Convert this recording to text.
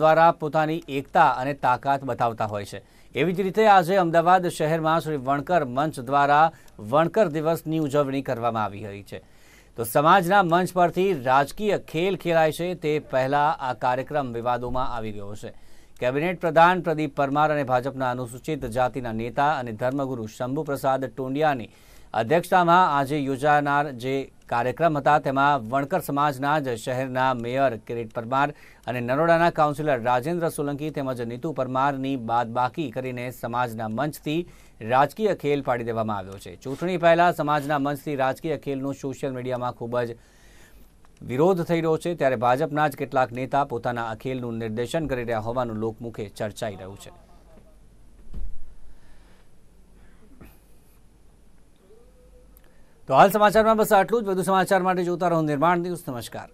દ્વારા પોતાની એકતા અને તાકાત બતાવતા હોય છે એવી જ રીતે આજે અમદાવાદ શહેરમાં શ્રી વણકર મંચ દ્વારા વણકર દિવસની ઉજવણી કરવામાં આવી રહી છે તો સમાજના મંચ પરથી રાજકીય ખેલ ખેલાય છે તે પહેલાં આ કાર્યક્રમ વિવાદોમાં આવી ગયો છે કેબિનેટ પ્રધાન પ્રદીપ પરમાર અને ભાજપના અનુસૂચિત જાતિના નેતા અને ધર્મગુરુ શંભુ પ્રસાદ ટોંડિયાની અધ્યક્ષતામાં આજે યોજાનાર જે કાર્યક્રમ હતા તેમાં વણકર સમાજના જ શહેરના મેયર કિરીટ પરમાર અને નરોડાના કાઉન્સિલર રાજેન્દ્ર સોલંકી તેમજ નીતુ પરમારની બાદબાકી કરીને સમાજના મંચથી રાજકીય ખેલ પાડી દેવામાં આવ્યો છે ચૂંટણી પહેલાં સમાજના મંચથી રાજકીય ખેલનું સોશિયલ મીડિયામાં ખૂબ જ વિરોધ થઈ રહ્યો છે ત્યારે ભાજપના જ કેટલાક નેતા પોતાના આ ખેલનું નિર્દેશન કરી રહ્યા હોવાનું લોકમુખે ચર્ચાઈ રહ્યું છે તો હાલ સમાચારમાં બસ આટલું જ વધુ સમાચાર માટે જોતા રહો નિર્માણ ન્યૂઝ નમસ્કાર